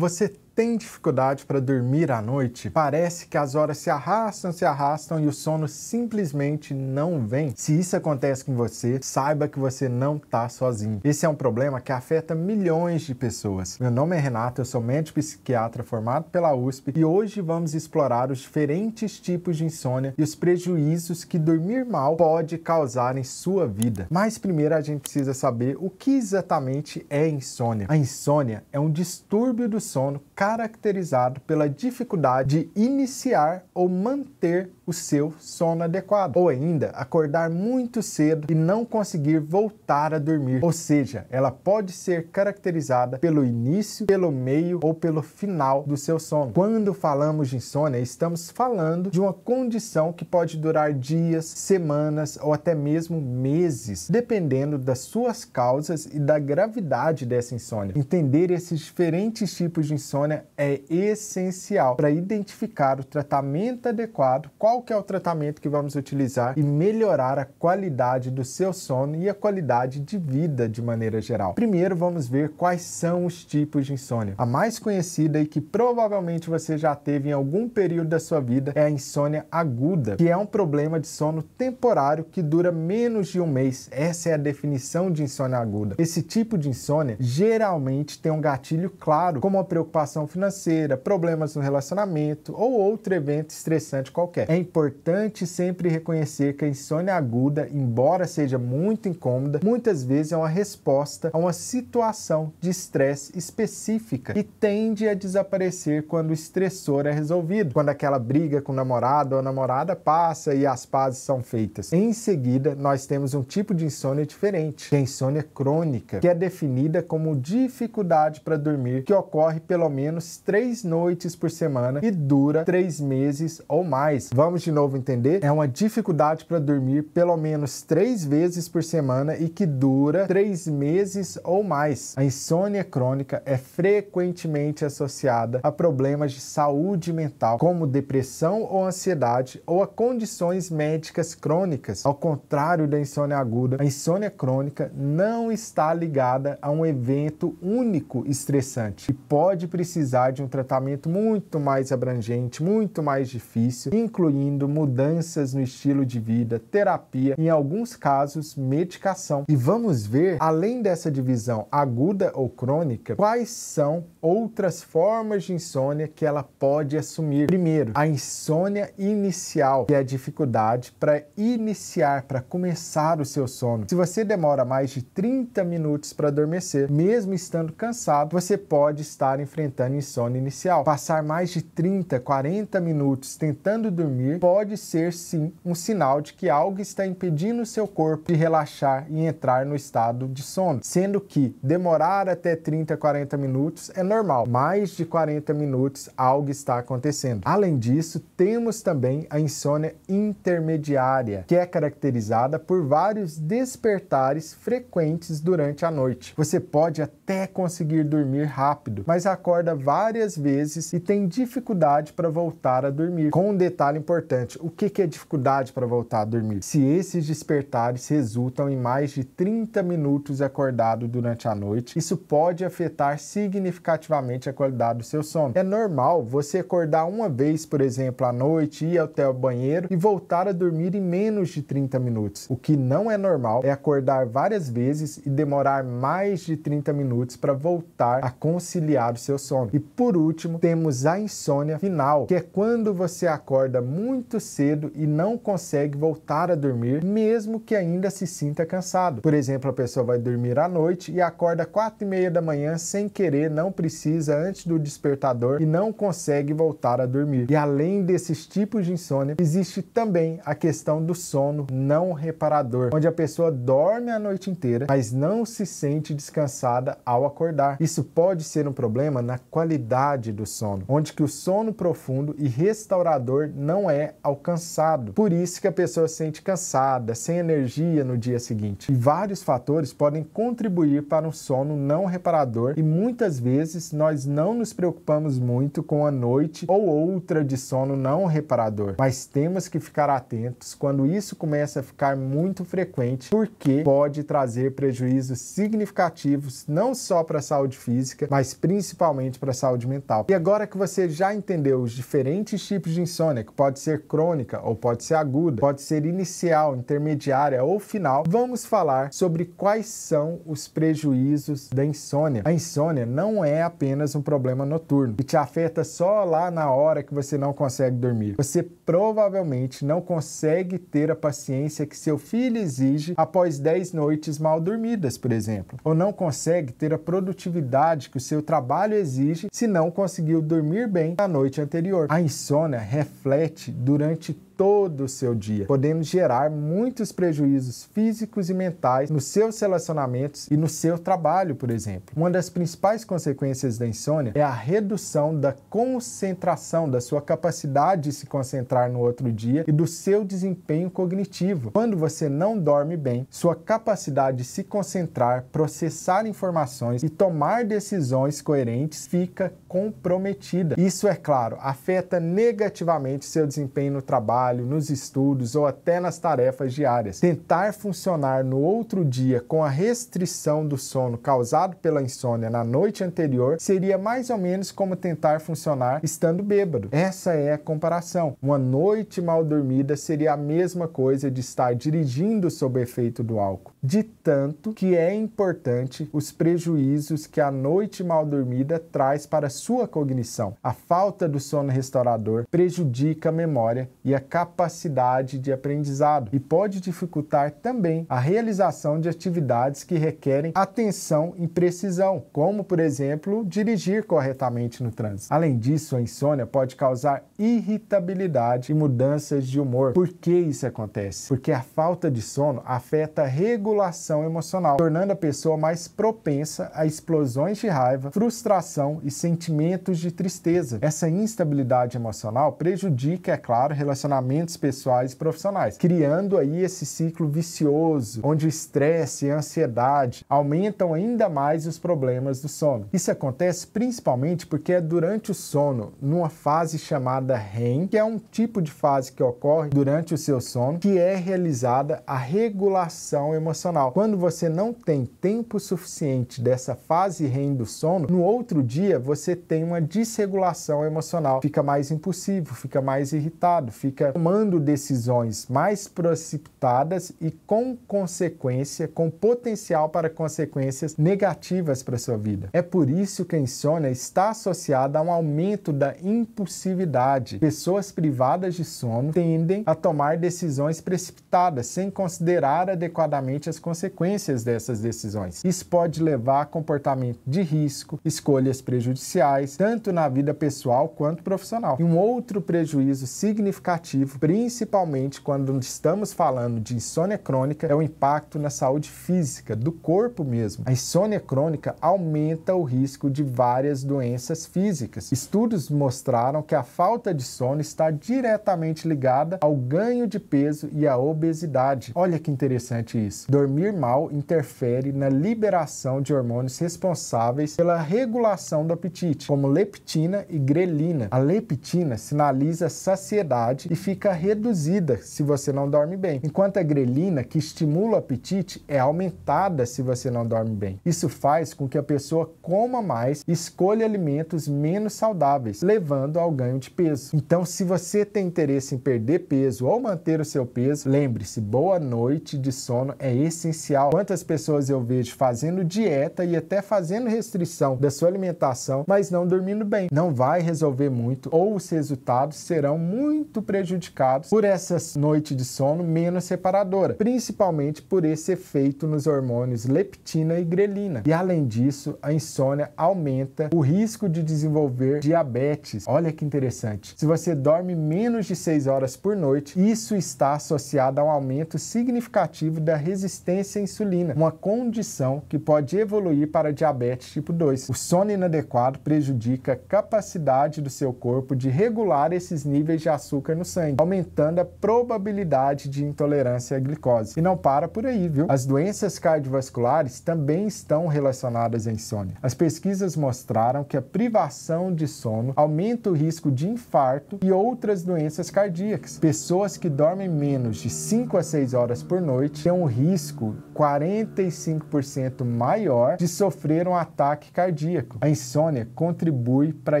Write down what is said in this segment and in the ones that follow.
Você tem dificuldade para dormir à noite? Parece que as horas se arrastam, se arrastam e o sono simplesmente não vem. Se isso acontece com você, saiba que você não está sozinho. Esse é um problema que afeta milhões de pessoas. Meu nome é Renato, eu sou médico psiquiatra formado pela USP e hoje vamos explorar os diferentes tipos de insônia e os prejuízos que dormir mal pode causar em sua vida. Mas primeiro a gente precisa saber o que exatamente é insônia. A insônia é um distúrbio do sono caracterizado pela dificuldade de iniciar ou manter o seu sono adequado, ou ainda acordar muito cedo e não conseguir voltar a dormir. Ou seja, ela pode ser caracterizada pelo início, pelo meio ou pelo final do seu sono. Quando falamos de insônia, estamos falando de uma condição que pode durar dias, semanas ou até mesmo meses, dependendo das suas causas e da gravidade dessa insônia. Entender esses diferentes tipos de insônia é essencial para identificar o tratamento adequado, qual qual que é o tratamento que vamos utilizar e melhorar a qualidade do seu sono e a qualidade de vida de maneira geral. Primeiro vamos ver quais são os tipos de insônia. A mais conhecida e que provavelmente você já teve em algum período da sua vida é a insônia aguda, que é um problema de sono temporário que dura menos de um mês. Essa é a definição de insônia aguda. Esse tipo de insônia geralmente tem um gatilho claro, como a preocupação financeira, problemas no relacionamento ou outro evento estressante qualquer. É importante sempre reconhecer que a insônia aguda, embora seja muito incômoda, muitas vezes é uma resposta a uma situação de estresse específica e tende a desaparecer quando o estressor é resolvido, quando aquela briga com o namorado ou a namorada passa e as pazes são feitas. Em seguida, nós temos um tipo de insônia diferente, que é a insônia crônica, que é definida como dificuldade para dormir, que ocorre pelo menos três noites por semana e dura três meses ou mais. Vamos vamos de novo entender, é uma dificuldade para dormir pelo menos três vezes por semana e que dura três meses ou mais. A insônia crônica é frequentemente associada a problemas de saúde mental, como depressão ou ansiedade, ou a condições médicas crônicas. Ao contrário da insônia aguda, a insônia crônica não está ligada a um evento único estressante e pode precisar de um tratamento muito mais abrangente, muito mais difícil, incluindo incluindo mudanças no estilo de vida, terapia, em alguns casos, medicação. E vamos ver, além dessa divisão aguda ou crônica, quais são outras formas de insônia que ela pode assumir. Primeiro, a insônia inicial, que é a dificuldade para iniciar, para começar o seu sono. Se você demora mais de 30 minutos para adormecer, mesmo estando cansado, você pode estar enfrentando insônia inicial. Passar mais de 30, 40 minutos tentando dormir Uhum. pode ser sim um sinal de que algo está impedindo seu corpo de relaxar e entrar no estado de sono, sendo que demorar até 30 40 minutos é normal. Mais de 40 minutos algo está acontecendo. Além disso, temos também a insônia intermediária, que é caracterizada por vários despertares frequentes durante a noite. Você pode até conseguir dormir rápido, mas acorda várias vezes e tem dificuldade para voltar a dormir. Com um detalhe importante importante. O que, que é dificuldade para voltar a dormir? Se esses despertares resultam em mais de 30 minutos acordado durante a noite, isso pode afetar significativamente a qualidade do seu sono. É normal você acordar uma vez, por exemplo, à noite, ir até o banheiro e voltar a dormir em menos de 30 minutos. O que não é normal é acordar várias vezes e demorar mais de 30 minutos para voltar a conciliar o seu sono. E por último, temos a insônia final, que é quando você acorda muito muito cedo e não consegue voltar a dormir, mesmo que ainda se sinta cansado. Por exemplo, a pessoa vai dormir à noite e acorda quatro e meia da manhã sem querer, não precisa antes do despertador e não consegue voltar a dormir. E além desses tipos de insônia, existe também a questão do sono não reparador, onde a pessoa dorme a noite inteira, mas não se sente descansada ao acordar. Isso pode ser um problema na qualidade do sono, onde que o sono profundo e restaurador não é é alcançado. Por isso que a pessoa se sente cansada, sem energia no dia seguinte. E vários fatores podem contribuir para um sono não reparador e muitas vezes nós não nos preocupamos muito com a noite ou outra de sono não reparador, mas temos que ficar atentos quando isso começa a ficar muito frequente, porque pode trazer prejuízos significativos não só para a saúde física, mas principalmente para a saúde mental. E agora que você já entendeu os diferentes tipos de insônia que pode ser crônica ou pode ser aguda, pode ser inicial, intermediária ou final, vamos falar sobre quais são os prejuízos da insônia. A insônia não é apenas um problema noturno que te afeta só lá na hora que você não consegue dormir. Você provavelmente não consegue ter a paciência que seu filho exige após 10 noites mal dormidas, por exemplo, ou não consegue ter a produtividade que o seu trabalho exige se não conseguiu dormir bem na noite anterior. A insônia reflete durante todo o seu dia, podendo gerar muitos prejuízos físicos e mentais nos seus relacionamentos e no seu trabalho, por exemplo. Uma das principais consequências da insônia é a redução da concentração, da sua capacidade de se concentrar no outro dia e do seu desempenho cognitivo. Quando você não dorme bem, sua capacidade de se concentrar, processar informações e tomar decisões coerentes fica comprometida. Isso, é claro, afeta negativamente seu desempenho no trabalho trabalho, nos estudos ou até nas tarefas diárias. Tentar funcionar no outro dia com a restrição do sono causado pela insônia na noite anterior seria mais ou menos como tentar funcionar estando bêbado. Essa é a comparação. Uma noite mal dormida seria a mesma coisa de estar dirigindo sob efeito do álcool. De tanto que é importante os prejuízos que a noite mal dormida traz para sua cognição. A falta do sono restaurador prejudica a memória e a capacidade de aprendizado e pode dificultar também a realização de atividades que requerem atenção e precisão, como, por exemplo, dirigir corretamente no trânsito. Além disso, a insônia pode causar irritabilidade e mudanças de humor. Por que isso acontece? Porque a falta de sono afeta a regulação emocional, tornando a pessoa mais propensa a explosões de raiva, frustração e sentimentos de tristeza. Essa instabilidade emocional prejudica, é claro, relacionamentos relacionamentos pessoais e profissionais, criando aí esse ciclo vicioso, onde o estresse e a ansiedade aumentam ainda mais os problemas do sono. Isso acontece principalmente porque é durante o sono, numa fase chamada REM, que é um tipo de fase que ocorre durante o seu sono, que é realizada a regulação emocional. Quando você não tem tempo suficiente dessa fase REM do sono, no outro dia você tem uma desregulação emocional, fica mais impulsivo, fica mais irritado, fica tomando decisões mais precipitadas e com consequência, com potencial para consequências negativas para sua vida. É por isso que a insônia está associada a um aumento da impulsividade. Pessoas privadas de sono tendem a tomar decisões precipitadas sem considerar adequadamente as consequências dessas decisões. Isso pode levar a comportamento de risco, escolhas prejudiciais, tanto na vida pessoal quanto profissional. E um outro prejuízo significativo principalmente quando estamos falando de insônia crônica, é o impacto na saúde física, do corpo mesmo. A insônia crônica aumenta o risco de várias doenças físicas. Estudos mostraram que a falta de sono está diretamente ligada ao ganho de peso e à obesidade. Olha que interessante isso. Dormir mal interfere na liberação de hormônios responsáveis pela regulação do apetite, como leptina e grelina. A leptina sinaliza saciedade e fica fica reduzida se você não dorme bem, enquanto a grelina, que estimula o apetite, é aumentada se você não dorme bem. Isso faz com que a pessoa coma mais e escolha alimentos menos saudáveis, levando ao ganho de peso. Então, se você tem interesse em perder peso ou manter o seu peso, lembre-se, boa noite de sono é essencial. Quantas pessoas eu vejo fazendo dieta e até fazendo restrição da sua alimentação, mas não dormindo bem. Não vai resolver muito ou os resultados serão muito prejudicados prejudicados por essa noite de sono menos reparadora, principalmente por esse efeito nos hormônios leptina e grelina. E além disso, a insônia aumenta o risco de desenvolver diabetes. Olha que interessante. Se você dorme menos de 6 horas por noite, isso está associado a um aumento significativo da resistência à insulina, uma condição que pode evoluir para diabetes tipo 2. O sono inadequado prejudica a capacidade do seu corpo de regular esses níveis de açúcar no sangue sangue, aumentando a probabilidade de intolerância à glicose. E não para por aí, viu? As doenças cardiovasculares também estão relacionadas à insônia. As pesquisas mostraram que a privação de sono aumenta o risco de infarto e outras doenças cardíacas. Pessoas que dormem menos de 5 a 6 horas por noite têm um risco 45% maior de sofrer um ataque cardíaco. A insônia contribui para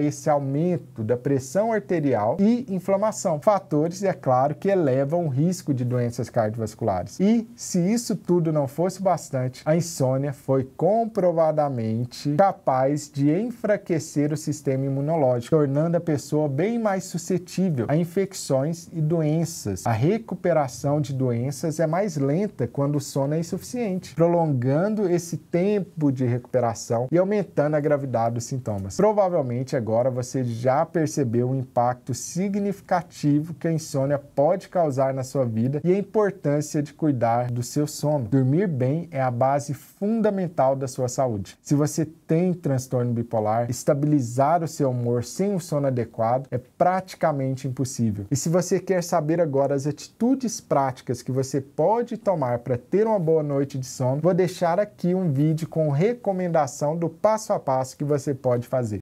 esse aumento da pressão arterial e inflamação, fator fatores, e é claro, que elevam o risco de doenças cardiovasculares. E se isso tudo não fosse bastante, a insônia foi comprovadamente capaz de enfraquecer o sistema imunológico, tornando a pessoa bem mais suscetível a infecções e doenças. A recuperação de doenças é mais lenta quando o sono é insuficiente, prolongando esse tempo de recuperação e aumentando a gravidade dos sintomas. Provavelmente agora você já percebeu o impacto significativo que a insônia pode causar na sua vida e a importância de cuidar do seu sono. Dormir bem é a base fundamental da sua saúde. Se você tem transtorno bipolar, estabilizar o seu humor sem um sono adequado é praticamente impossível. E se você quer saber agora as atitudes práticas que você pode tomar para ter uma boa noite de sono, vou deixar aqui um vídeo com recomendação do passo a passo que você pode fazer.